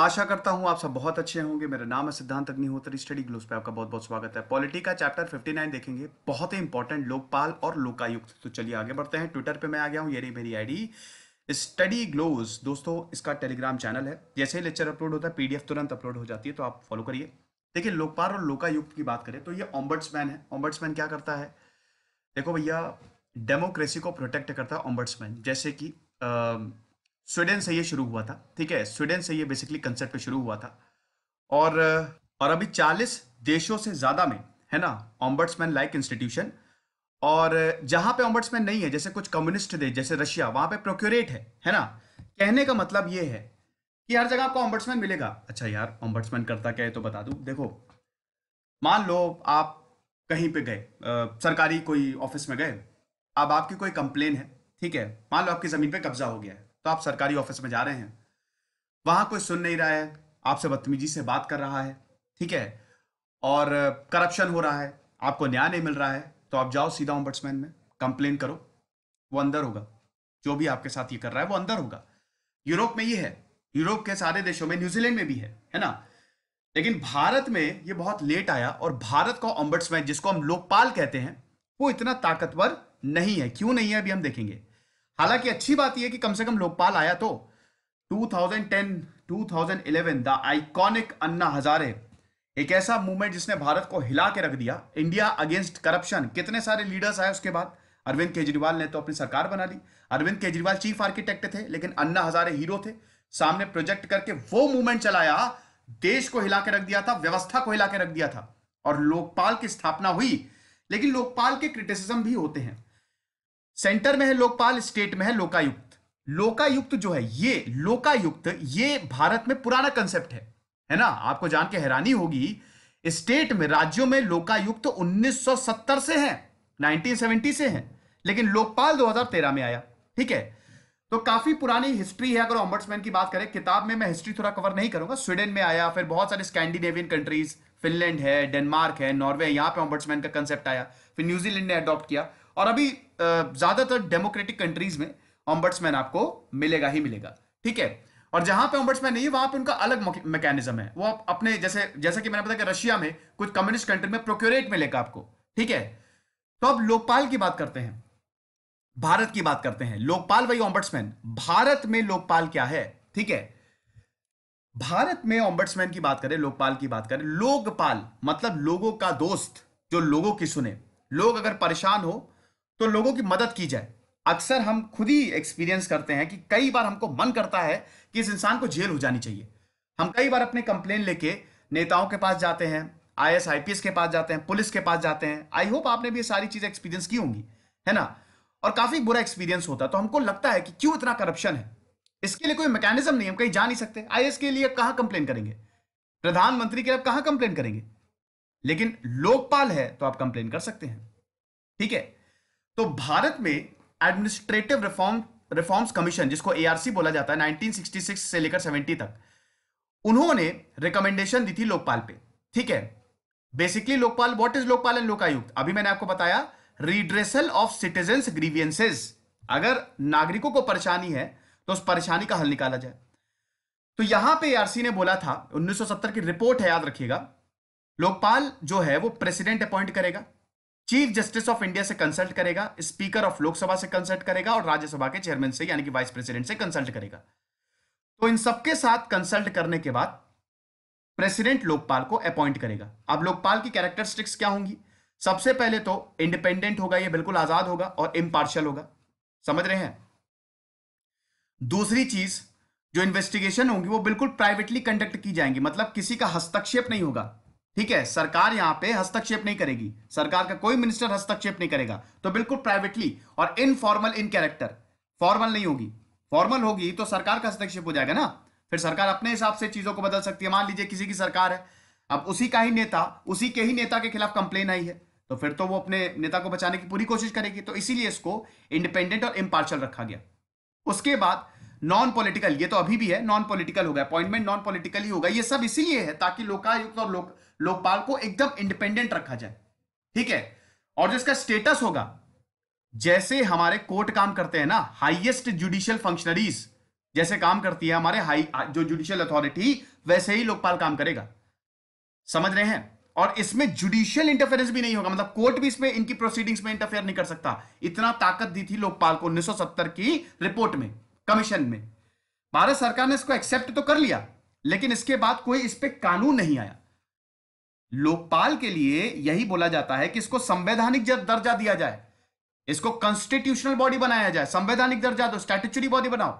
आशा करता हूँ आप सब बहुत अच्छे होंगे मेरा नाम है सिद्धांत अग्निहोत्री स्टडी ग्लोस पे आपका बहुत बहुत स्वागत है पॉलिटी का चैप्टर 59 देखेंगे बहुत ही इंपॉर्टेंट लोकपाल और लोकायुक्त तो चलिए आगे बढ़ते हैं ट्विटर पे मैं आ गया हूं ये रही मेरी आईडी स्टडी ग्लोज दोस्तों इसका टेलीग्राम चैनल है जैसे ही लेक्चर अपलोड होता है पीडीएफ तुरंत अपलोड हो जाती है तो आप फॉलो करिए देखिए लोकपाल और लोकायुक्त की बात करें तो ये ऑम्बर्ट्समैन है ऑम्बर्ट्समैन क्या करता है देखो भैया डेमोक्रेसी को प्रोटेक्ट करता है ऑम्बर्ट्समैन जैसे कि स्वीडन से ये शुरू हुआ था ठीक है स्वीडन से ये बेसिकली कंसेप्ट शुरू हुआ था और और अभी 40 देशों से ज़्यादा में है ना ऑम्बर्ट्समैन लाइक इंस्टीट्यूशन और जहाँ पे ऑम्बर्ट्समैन नहीं है जैसे कुछ कम्युनिस्ट देश जैसे रशिया वहाँ पे प्रोक्योरेट है है ना कहने का मतलब ये है कि हर जगह आपको ऑम्बर्ट्समैन मिलेगा अच्छा यार ऑम्बर्ट्समैन करता क्या है तो बता दू देखो मान लो आप कहीं पे गए आ, सरकारी कोई ऑफिस में गए अब आपकी कोई कंप्लेन है ठीक है मान लो आपकी ज़मीन पे कब्जा हो गया है तो आप सरकारी ऑफिस में जा रहे हैं वहां कोई सुन नहीं रहा है आपसे बदतमीजी से बात कर रहा है ठीक है और करप्शन हो रहा है आपको न्याय नहीं मिल रहा है तो आप जाओ सीधा ओम्बट्समैन में कंप्लेन करो वो अंदर होगा जो भी आपके साथ ये कर रहा है वो अंदर होगा यूरोप में ये है यूरोप के सारे देशों में न्यूजीलैंड में भी है है ना लेकिन भारत में ये बहुत लेट आया और भारत का ओम्बट्समैन जिसको हम लोकपाल कहते हैं वो इतना ताकतवर नहीं है क्यों नहीं है अभी हम देखेंगे हालांकि अच्छी बात यह कि कम से कम लोकपाल आया तो 2010 2011 द आइकॉनिक अन्ना हजारे एक ऐसा मूवमेंट जिसने भारत को हिला के रख दिया इंडिया अगेंस्ट करप्शन कितने सारे लीडर्स आए उसके बाद अरविंद केजरीवाल ने तो अपनी सरकार बना ली अरविंद केजरीवाल चीफ आर्किटेक्ट थे लेकिन अन्ना हजारे हीरो थे सामने प्रोजेक्ट करके वो मूवमेंट चलाया देश को हिला के रख दिया था व्यवस्था को हिला के रख दिया था और लोकपाल की स्थापना हुई लेकिन लोकपाल के क्रिटिसिज्म भी होते हैं सेंटर में है लोकपाल स्टेट में है लोकायुक्त लोकायुक्त जो है ये लोकायुक्त ये भारत में पुराना कंसेप्ट है है ना आपको जान के हैरानी होगी स्टेट में राज्यों में लोकायुक्त 1970 तो से है 1970 से है लेकिन लोकपाल 2013 में आया ठीक है तो काफी पुरानी हिस्ट्री है अगर ऑम्बर्ट्समैन की बात करें किताब में मैं हिस्ट्री थोड़ा कवर नहीं करूंगा स्वीडन में आया फिर बहुत सारे स्कैंडिनेवियन कंट्रीज फिनलैंड है डेनमार्क है नॉर्वे यहाँ पे ऑम्बर्ट्समैन का कंसेप्ट आया फिर न्यूजीलैंड ने अडॉप्ट किया और अभी ज़्यादातर डेमोक्रेटिक कंट्रीज में ऑम्बर्ट्समैन आपको मिलेगा ही मिलेगा ठीक है और जहां पे ऑम्बर्ट्समैन नहीं है वहां पे उनका अलग मैकेनिज्म है वो अपने जैसे जैसा कि मैंने बताया कि रशिया में कुछ कम्युनिस्ट कंट्री में प्रोक्योरेट मिलेगा आपको ठीक है तो अब लोकपाल की बात करते हैं भारत की बात करते हैं लोकपाल वही ऑम्बर्ट्समैन भारत में लोकपाल क्या है ठीक है भारत में ऑम्बर्ट्समैन की बात करें लोकपाल की बात करें लोकपाल मतलब लोगों का दोस्त जो लोगों की सुने लोग अगर परेशान हो तो लोगों की मदद की जाए अक्सर हम खुद ही एक्सपीरियंस करते हैं कि कई बार हमको मन करता है कि इस इंसान को जेल हो जानी चाहिए हम कई बार अपने कंप्लेन लेके नेताओं के पास जाते हैं आई एस आई के पास जाते हैं पुलिस के पास जाते हैं आई होप आपने भी ये सारी चीजें एक्सपीरियंस की होंगी है ना और काफ़ी बुरा एक्सपीरियंस होता है तो हमको लगता है कि क्यों इतना करप्शन है इसके लिए कोई मैकेनिज्म नहीं हम कहीं जा नहीं सकते आई के लिए कहाँ कंप्लेन करेंगे प्रधानमंत्री के लिए कहां कहाँ कंप्लेन करेंगे लेकिन लोकपाल है तो आप कंप्लेन कर सकते हैं ठीक है तो भारत में एडमिनिस्ट्रेटिव रिफॉर्म रिफॉर्म्स कमीशन जिसको एआरसी बोला जाता है 1966 से लेकर 70 तक उन्होंने रिकमेंडेशन दी थी लोकपाल पे ठीक है basically Lokpal what is Lokpal and Lokayukta अभी मैंने आपको बताया रिड्रेसल ऑफ सिटीजन ग्रीवियंसेस अगर नागरिकों को परेशानी है तो उस परेशानी का हल निकाला जाए तो यहां पे एआरसी ने बोला था 1970 की रिपोर्ट है याद रखिएगा लोकपाल जो है वो प्रेसिडेंट अपॉइंट करेगा चीफ जस्टिस ऑफ इंडिया से कंसल्ट करेगा स्पीकर ऑफ लोकसभा से कंसल्ट करेगा और राज्यसभा के चेयरमैन से यानी कि वाइस प्रेसिडेंट से कंसल्ट करेगा तो इन सबके साथ कंसल्ट करने के बाद प्रेसिडेंट लोकपाल को अपॉइंट करेगा अब लोकपाल की कैरेक्टरिस्टिक्स क्या होंगी सबसे पहले तो इंडिपेंडेंट होगा ये बिल्कुल आजाद होगा और इम्पार्शियल होगा समझ रहे हैं दूसरी चीज जो इन्वेस्टिगेशन होंगी वो बिल्कुल प्राइवेटली कंडक्ट की जाएंगी मतलब किसी का हस्तक्षेप नहीं होगा ठीक है सरकार यहां पे हस्तक्षेप नहीं करेगी सरकार का कोई मिनिस्टर हस्तक्षेप नहीं करेगा तो बिल्कुल प्राइवेटली और इनफॉर्मल इन कैरेक्टर फॉर्मल नहीं होगी फॉर्मल होगी तो सरकार का हस्तक्षेप हो जाएगा ना फिर सरकार अपने हिसाब से चीजों को बदल सकती है मान लीजिए किसी की सरकार है अब उसी का ही नेता उसी के ही नेता के खिलाफ कंप्लेन आई है तो फिर तो वो अपने नेता को बचाने की पूरी कोशिश करेगी तो इसीलिए इसको इंडिपेंडेंट और इम्पार्शल रखा गया उसके बाद नॉन पॉलिटिकल ये तो अभी भी है नॉन पॉलिटिकल होगा अपॉइंटमेंट नॉन पॉलिटिकल ही होगा ये सब इसीलिए है ताकि लोकायुक्त और लोक लोकपाल को एकदम इंडिपेंडेंट रखा जाए ठीक है और जो इसका स्टेटस होगा जैसे हमारे कोर्ट काम करते हैं ना हाइएस्ट जुडिशियल फंक्शनरीज जैसे काम करती है हमारे हाई जो जुडिशियल अथॉरिटी वैसे ही लोकपाल काम करेगा समझ रहे हैं और इसमें जुडिशियल इंटरफेरेंस भी नहीं होगा मतलब कोर्ट भी इसमें इनकी प्रोसीडिंग्स में इंटरफेयर नहीं कर सकता इतना ताकत दी थी लोकपाल को 1970 की रिपोर्ट में कमीशन में भारत सरकार ने इसको एक्सेप्ट तो कर लिया लेकिन इसके बाद कोई इस पर कानून नहीं आया लोकपाल के लिए यही बोला जाता है कि इसको संवैधानिक दर्जा दिया जाए इसको कॉन्स्टिट्यूशनल बॉडी बनाया जाए संवैधानिक दर्जा दो स्टैट्यूचरी बॉडी बनाओ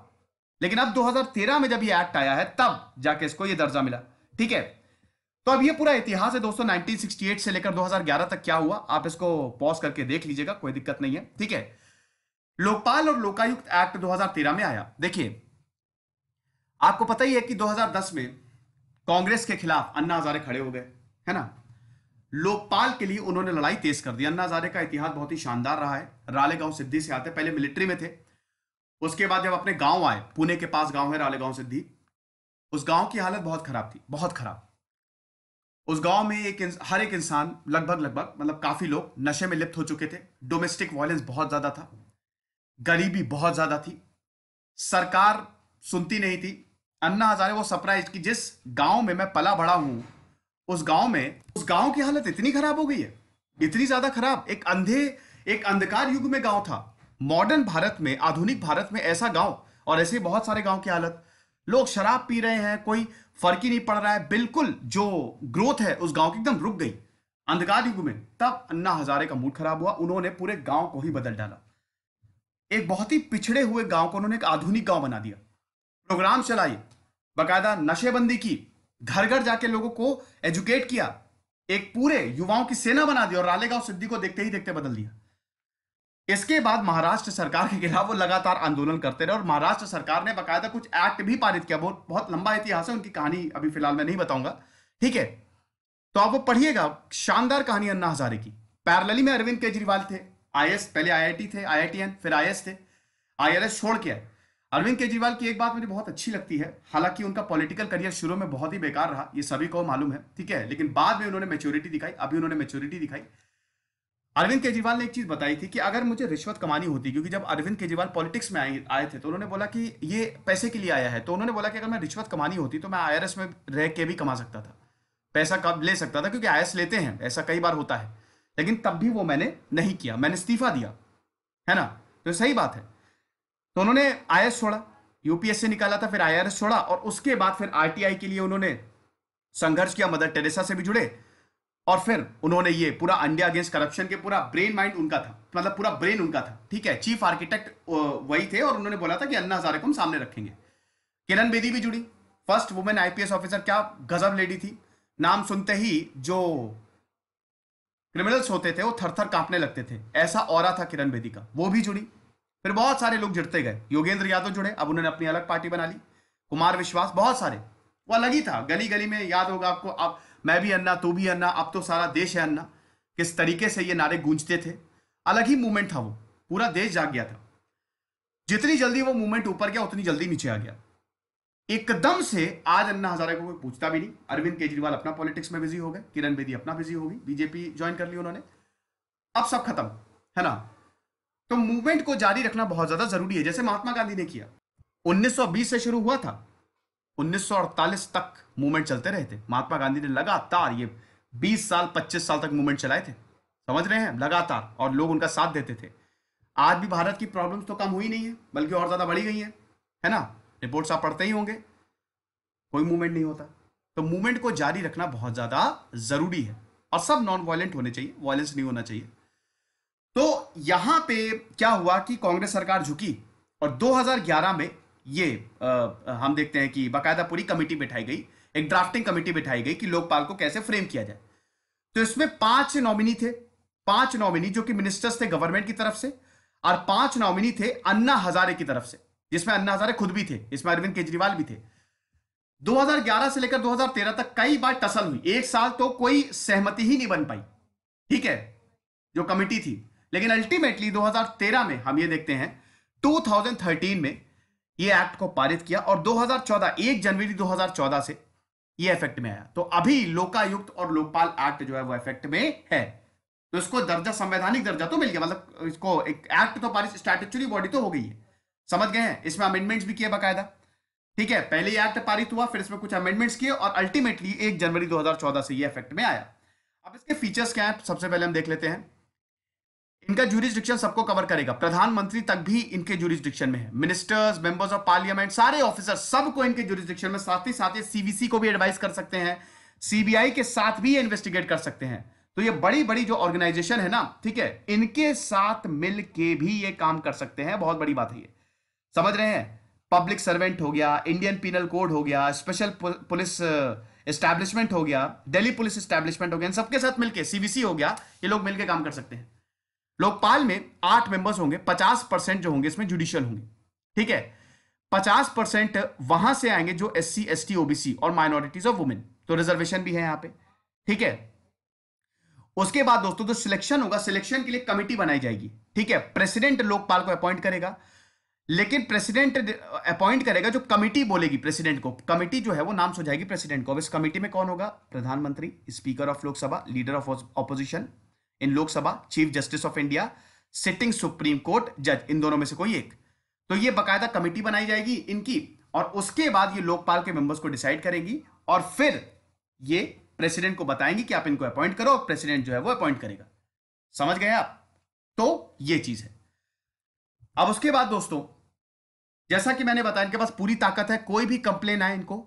लेकिन अब 2013 में जब ये एक्ट आया है तब जाके इसको ये दर्जा मिला ठीक है तो अब ये पूरा इतिहास है दोस्तों 1968 से लेकर 2011 तक क्या हुआ आप इसको पॉज करके देख लीजिएगा कोई दिक्कत नहीं है ठीक है लोकपाल और लोकायुक्त एक्ट 2013 में आया देखिए आपको पता ही है कि 2010 में कांग्रेस के खिलाफ अन्ना हजारे खड़े हो गए है ना लोकपाल के लिए उन्होंने लड़ाई तेज कर दी अन्ना हजारे का इतिहास बहुत ही शानदार रहा है रालेगांव सिद्धि से आते पहले मिलिट्री में थे उसके बाद जब अपने गांव आए पुणे के पास गांव है रालेगांव सिद्धि उस गांव की हालत बहुत खराब थी बहुत खराब उस गांव में एक हर एक इंसान लगभग लगभग मतलब काफी लोग नशे में लिप्त हो चुके थे डोमेस्टिक वायलेंस बहुत ज्यादा था गरीबी बहुत ज्यादा थी सरकार सुनती नहीं थी अन्ना हजारे वो सरप्राइज कि जिस गांव में मैं पला बड़ा हूं उस गांव में उस गांव की हालत इतनी खराब हो गई है इतनी ज्यादा खराब एक अंधे एक अंधकार युग में गांव था मॉडर्न भारत में आधुनिक भारत में ऐसा गांव और ऐसे बहुत सारे गांव की हालत लोग शराब पी रहे हैं कोई फर्क ही नहीं पड़ रहा है बिल्कुल जो ग्रोथ है उस गांव की एकदम रुक गई अंधकार युग में तब अन्ना हजारे का मूड खराब हुआ उन्होंने पूरे गांव को ही बदल डाला एक बहुत ही पिछड़े हुए गांव को उन्होंने एक आधुनिक गांव बना दिया प्रोग्राम चलाई बाकायदा नशेबंदी की घर घर जाके लोगों को एजुकेट किया एक पूरे युवाओं की सेना बना दी और रालेगांव सिद्धि को देखते ही देखते बदल दिया इसके बाद महाराष्ट्र सरकार के खिलाफ वो लगातार आंदोलन करते रहे और महाराष्ट्र सरकार ने बकायदा कुछ एक्ट भी पारित किया बहुत बहुत लंबा इतिहास है उनकी कहानी अभी फिलहाल मैं नहीं बताऊंगा ठीक है तो आप वो पढ़िएगा शानदार कहानी अन्ना हजारे की पैरलली में अरविंद केजरीवाल थे आई पहले आई थे आई फिर आई थे आई छोड़ के आए अरविंद केजरीवाल की एक बात मुझे बहुत अच्छी लगती है हालांकि उनका पॉलिटिकल करियर शुरू में बहुत ही बेकार रहा ये सभी को मालूम है ठीक है लेकिन बाद में उन्होंने मेच्योरिटी दिखाई अभी उन्होंने मेच्योरिटी दिखाई अरविंद केजरीवाल ने एक चीज बताई थी कि अगर मुझे रिश्वत कमानी होती क्योंकि जब अरविंद केजरीवाल पॉलिटिक्स में आए थे तो उन्होंने बोला कि ये पैसे के लिए आया है तो उन्होंने बोला कि अगर मैं रिश्वत कमानी होती तो मैं आई में रह के भी कमा सकता था पैसा कब ले सकता था क्योंकि आई लेते हैं ऐसा कई बार होता है लेकिन तब भी वो मैंने नहीं किया मैंने इस्तीफा दिया है ना तो सही बात है तो उन्होंने आई छोड़ा यूपीएससी निकाला था फिर आई छोड़ा और उसके बाद फिर आई के लिए उन्होंने संघर्ष किया मदर टेरेसा से भी जुड़े और फिर उन्होंने ये पूरा इंडिया अगेंस्ट करप्शन के पूरा ब्रेन माइंड उनका था मतलब पूरा ब्रेन उनका था ठीक है चीफ आर्किटेक्ट वही थे और उन्होंने बोला था कि अन्ना हजारे को हम सामने रखेंगे किरण बेदी भी जुड़ी फर्स्ट वुमेन आईपीएस ऑफिसर क्या गजब लेडी थी नाम सुनते ही जो क्रिमिनल्स होते थे वो थर थर कांपने लगते थे ऐसा और था किरण बेदी का वो भी जुड़ी फिर बहुत सारे लोग जुड़ते गए योगेंद्र यादव जुड़े अब उन्होंने अपनी अलग पार्टी बना ली कुमार विश्वास बहुत सारे वो अलग ही था गली गली में याद होगा आपको अब मैं भी अन्ना तू भी अन्ना अब तो सारा देश है अन्ना किस तरीके से ये नारे गूंजते थे अलग ही मूवमेंट था वो पूरा देश जाग गया था जितनी जल्दी वो मूवमेंट ऊपर गया उतनी जल्दी नीचे आ गया एकदम से आज अन्ना हजारे को कोई पूछता भी नहीं अरविंद केजरीवाल अपना पॉलिटिक्स में बिजी हो गए किरण बेदी अपना बिजी होगी बीजेपी ज्वाइन कर ली उन्होंने अब सब खत्म है ना तो मूवमेंट को जारी रखना बहुत ज्यादा जरूरी है जैसे महात्मा गांधी ने किया 1920 से शुरू हुआ था 1948 तक मूवमेंट चलते रहे थे महात्मा गांधी ने लगातार ये 20 साल 25 साल तक मूवमेंट चलाए थे समझ रहे हैं लगातार और लोग उनका साथ देते थे आज भी भारत की प्रॉब्लम्स तो कम हुई नहीं है बल्कि और ज़्यादा बढ़ी गई है है ना रिपोर्ट्स आप पढ़ते ही होंगे कोई मूवमेंट नहीं होता तो मूवमेंट को जारी रखना बहुत ज़्यादा ज़रूरी है और सब नॉन वायलेंट होने चाहिए वायलेंस नहीं होना चाहिए तो यहां पे क्या हुआ कि कांग्रेस सरकार झुकी और 2011 में ये आ, हम देखते हैं कि बाकायदा पूरी कमेटी बिठाई गई एक ड्राफ्टिंग कमेटी बिठाई गई कि लोकपाल को कैसे फ्रेम किया जाए तो इसमें पांच नॉमिनी थे पांच नॉमिनी जो कि मिनिस्टर्स थे गवर्नमेंट की तरफ से और पांच नॉमिनी थे अन्ना हजारे की तरफ से जिसमें अन्ना हजारे खुद भी थे इसमें अरविंद केजरीवाल भी थे 2011 से लेकर 2013 तक कई बार टसल हुई एक साल तो कोई सहमति ही नहीं बन पाई ठीक है जो कमेटी थी लेकिन अल्टीमेटली 2013 में हम ये देखते हैं 2013 में ये एक्ट को पारित किया और 2014 एक जनवरी 2014 से ये इफेक्ट में आया तो अभी लोकायुक्त और लोकपाल एक्ट जो है वो इफेक्ट में है तो इसको दर्जा संवैधानिक दर्जा तो मिल गया मतलब इसको एक एक्ट तो पारित स्टैटरी बॉडी तो हो गई है समझ गए हैं इसमें अमेंडमेंट्स भी किए बाकायदा ठीक है पहले एक्ट पारित हुआ फिर इसमें कुछ अमेंडमेंट्स किए और अल्टीमेटली एक जनवरी 2014 से ये इफेक्ट में आया अब इसके फीचर्स क्या है सबसे पहले हम देख लेते हैं इनका जूरिस्डिक्शन सबको कवर करेगा प्रधानमंत्री तक भी इनके जूरिस्डिक्शन में है मिनिस्टर्स मेंबर्स ऑफ पार्लियामेंट सारे ऑफिसर सबको इनके जूरिस्डिक्शन में साथ ही साथ ये सीबीसी को भी एडवाइस कर सकते हैं सीबीआई के साथ भी इन्वेस्टिगेट कर सकते हैं तो ये बड़ी बड़ी जो ऑर्गेनाइजेशन है ना ठीक है इनके साथ मिल के भी ये काम कर सकते हैं बहुत बड़ी बात है ये समझ रहे हैं पब्लिक सर्वेंट हो गया इंडियन पिनल कोड हो गया स्पेशल पुलिस एस्टैब्लिशमेंट हो गया दिल्ली पुलिस एस्टैब्लिशमेंट हो गया इन सबके साथ मिलके सीबीसी हो गया ये लोग मिलके काम कर सकते हैं लोकपाल में आठ मेंबर्स होंगे पचास परसेंट जो होंगे इसमें जुडिशियल होंगे ठीक है पचास परसेंट वहां से आएंगे जो S C S T OBC और माइनॉरिटीज ऑफ वुमेन तो रिजर्वेशन भी है यहां पे ठीक है उसके बाद दोस्तों जो सिलेक्शन होगा सिलेक्शन के लिए कमेटी बनाई जाएगी ठीक है प्रेसिडेंट लोकपाल को अपॉइंट करेगा लेकिन प्रेसिडेंट अपॉइंट करेगा जो कमेटी बोलेगी प्रेसिडेंट को कमेटी जो है वो नाम सुझाएगी प्रेसिडेंट को अब इस कमेटी में कौन होगा प्रधानमंत्री speaker of Lok Sabha leader of opposition in Lok Sabha chief justice of India sitting supreme court जज इन दोनों में से कोई एक तो ये बकायदा कमेटी बनाई जाएगी इनकी और उसके बाद ये लोकपाल के मेंबर्स को डिसाइड करेगी और फिर ये प्रेसिडेंट को बताएंगी कि आप इनको अपॉइंट करो और प्रेसिडेंट जो है वो अपॉइंट करेगा समझ गए आप तो ये चीज है अब उसके बाद दोस्तों जैसा कि मैंने बताया इनके पास पूरी ताकत है कोई भी कंप्लेन आए इनको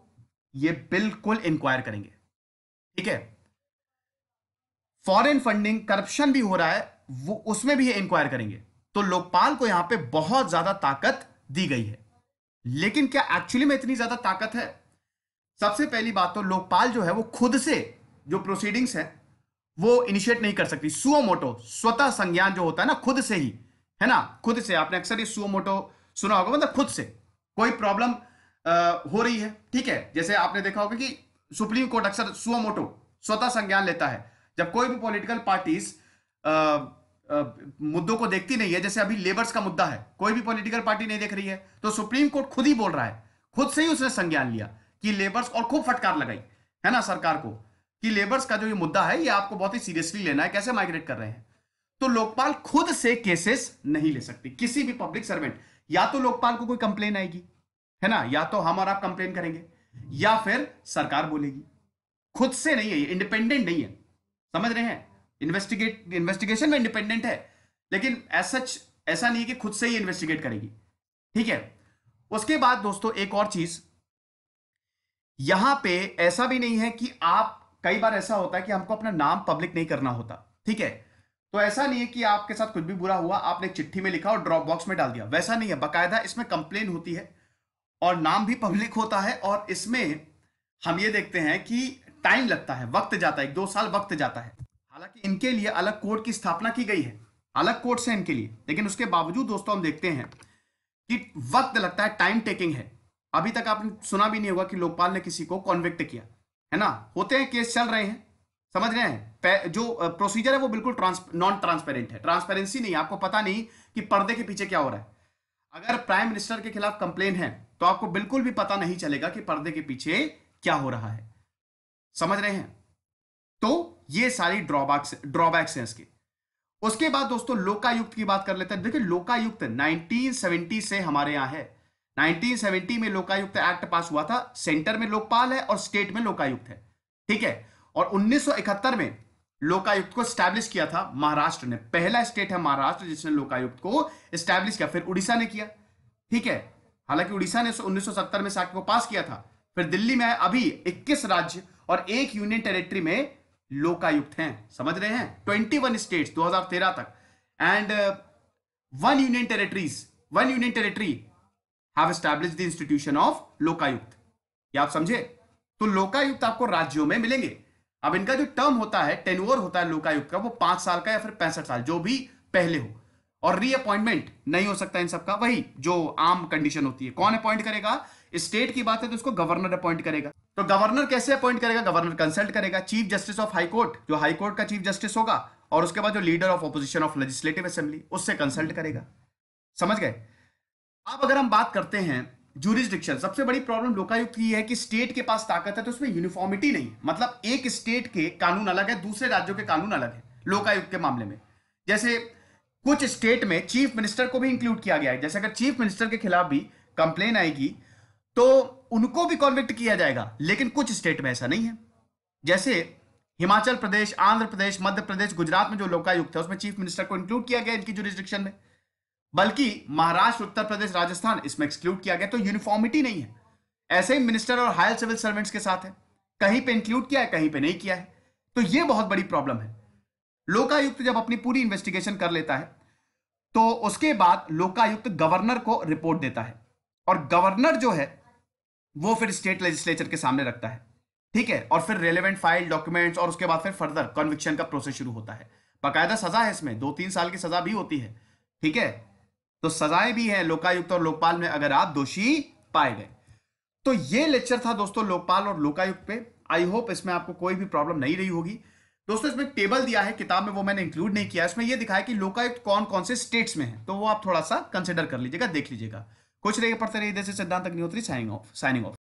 ये बिल्कुल इंक्वायर करेंगे ठीक है फॉरेन फंडिंग करप्शन भी हो रहा है वो उसमें भी ये इंक्वायर करेंगे तो लोकपाल को यहां पे बहुत ज्यादा ताकत दी गई है लेकिन क्या एक्चुअली में इतनी ज्यादा ताकत है सबसे पहली बात तो लोकपाल जो है वो खुद से जो प्रोसीडिंग्स है वो इनिशिएट नहीं कर सकती सुओ मोटो स्वतः संज्ञान जो होता है ना खुद से ही है ना खुद से आपने अक्सर ये सुओ मोटो सुना होगा मतलब खुद से कोई प्रॉब्लम हो रही है ठीक है जैसे आपने देखा होगा कि सुप्रीम कोर्ट अक्सर सुओ मोटो स्वतः संज्ञान लेता है जब कोई भी पॉलिटिकल पार्टीज मुद्दों को देखती नहीं है जैसे अभी लेबर्स का मुद्दा है कोई भी पॉलिटिकल पार्टी नहीं देख रही है तो सुप्रीम कोर्ट खुद ही बोल रहा है खुद से ही उसने संज्ञान लिया कि लेबर्स और खूब फटकार लगाई है ना सरकार को कि लेबर्स का जो ये मुद्दा है ये आपको बहुत ही सीरियसली लेना है कैसे माइग्रेट कर रहे हैं तो लोकपाल खुद से केसेस नहीं ले सकती किसी भी पब्लिक सर्वेंट या तो लोकपाल को कोई कंप्लेन आएगी है ना या तो हम और आप कंप्लेन करेंगे या फिर सरकार बोलेगी खुद से नहीं है इंडिपेंडेंट नहीं है समझ रहे हैं इन्वेस्टिगेट इन्वेस्टिगेशन में इंडिपेंडेंट है लेकिन एज सच ऐसा नहीं है कि खुद से ही इन्वेस्टिगेट करेगी ठीक है उसके बाद दोस्तों एक और चीज यहां पे ऐसा भी नहीं है कि आप कई बार ऐसा होता है कि हमको अपना नाम पब्लिक नहीं करना होता ठीक है तो ऐसा नहीं है कि आपके साथ कुछ भी बुरा हुआ आपने चिट्ठी में लिखा और ड्रॉप बॉक्स में डाल दिया वैसा नहीं है बकायदा इसमें कंप्लेन होती है और नाम भी पब्लिक होता है और इसमें हम ये देखते हैं कि टाइम लगता है वक्त जाता है एक दो साल वक्त जाता है हालांकि इनके लिए अलग कोर्ट की स्थापना की गई है अलग कोर्ट से इनके लिए लेकिन उसके बावजूद दोस्तों हम देखते हैं कि वक्त लगता है टाइम टेकिंग है अभी तक आपने सुना भी नहीं होगा कि लोकपाल ने किसी को कॉन्विक्ट किया है ना होते हैं केस चल रहे हैं समझ रहे हैं जो प्रोसीजर है वो बिल्कुल नॉन ट्रांसपेरेंट है ट्रांसपेरेंसी नहीं आपको पता नहीं कि पर्दे के पीछे क्या हो रहा है अगर प्राइम मिनिस्टर के खिलाफ कंप्लेन है तो आपको बिल्कुल भी पता नहीं चलेगा कि पर्दे के पीछे क्या हो रहा है समझ रहे हैं तो ये सारी ड्रॉबैक्स ड्रॉबैक्स हैं इसके उसके बाद दोस्तों लोकायुक्त की बात कर लेते हैं देखिए लोकायुक्त 1970 से हमारे यहां है 1970 में लोकायुक्त एक्ट पास हुआ था सेंटर में लोकपाल है और स्टेट में लोकायुक्त है ठीक है और 1971 में लोकायुक्त को स्टैब्लिश किया था महाराष्ट्र ने पहला स्टेट है महाराष्ट्र जिसने लोकायुक्त को स्टैब्लिश किया फिर उड़ीसा ने किया ठीक है हालांकि उड़ीसा ने उन्नीस में इस में को पास किया था फिर दिल्ली में अभी इक्कीस राज्य और एक यूनियन टेरिटरी में लोकायुक्त हैं समझ रहे हैं ट्वेंटी वन स्टेट दो हजार तेरह तक and one union territories one union territory have establish the institution of Lokayukta ये आप समझे तो लोकायुक्त आपको राज्यों में मिलेंगे अब इनका जो टर्म होता है टेनवर होता है लोकायुक्त का वो पांच साल का या फिर पैंसठ साल जो भी पहले हो और रीअपॉइंटमेंट नहीं हो सकता इन सबका वही जो आम कंडीशन होती है कौन अपॉइंट करेगा स्टेट की बात है तो उसको गवर्नर अपॉइंट करेगा तो गवर्नर कैसे अपॉइंट करेगा गवर्नर कंसल्ट करेगा chief justice of high court जो हाई कोर्ट का चीफ जस्टिस होगा और उसके बाद जो leader of opposition of legislative assembly उससे कंसल्ट करेगा समझ गए अब अगर हम बात करते हैं जूरिस्डिक्शन सबसे बड़ी प्रॉब्लम लोकायुक्त की है कि स्टेट के पास ताकत है तो उसमें यूनिफॉर्मिटी नहीं मतलब एक स्टेट के कानून अलग है दूसरे राज्यों के कानून अलग है लोकायुक्त के मामले में जैसे कुछ स्टेट में चीफ मिनिस्टर को भी इंक्लूड किया गया है जैसे अगर चीफ मिनिस्टर के खिलाफ भी कंप्लेन आएगी तो उनको भी कॉन्विक्ट किया जाएगा लेकिन कुछ स्टेट में ऐसा नहीं है जैसे हिमाचल प्रदेश आंध्र प्रदेश मध्य प्रदेश गुजरात में जो लोकायुक्त है उसमें चीफ मिनिस्टर को इंक्लूड किया गया इनकी जुरिस्ट्रिक्शन में बल्कि महाराष्ट्र उत्तर प्रदेश राजस्थान इसमें एक्सक्लूड किया गया तो यूनिफॉर्मिटी नहीं है ऐसे ही मिनिस्टर और हायर सिविल सर्वेंट्स के साथ है कहीं पे इंक्लूड किया है कहीं पे नहीं किया है तो ये बहुत बड़ी प्रॉब्लम है लोकायुक्त जब अपनी पूरी इन्वेस्टिगेशन कर लेता है तो उसके बाद लोकायुक्त गवर्नर को रिपोर्ट देता है और गवर्नर जो है वो फिर स्टेट लेजिस्लेचर के सामने रखता है ठीक है और फिर रेलेवेंट फाइल डॉक्यूमेंट्स और उसके बाद फिर फर्दर कन्विक्शन का प्रोसेस शुरू होता है बाकायदा सजा है इसमें दो तीन साल की सजा भी होती है ठीक है तो सजाएं भी हैं लोकायुक्त और लोकपाल में अगर आप दोषी पाए गए तो ये लेक्चर था दोस्तों लोकपाल और लोकायुक्त पे आई होप इसमें आपको कोई भी प्रॉब्लम नहीं रही होगी दोस्तों इसमें टेबल दिया है किताब में वो मैंने इंक्लूड नहीं किया इसमें यह दिखाया कि लोकायुक्त कौन कौन से स्टेट्स में है तो वो आप थोड़ा सा कंसिडर कर लीजिएगा देख लीजिएगा कुछ रहेगा पढ़ते रहिए this Siddhant Agnihotri signing off signing of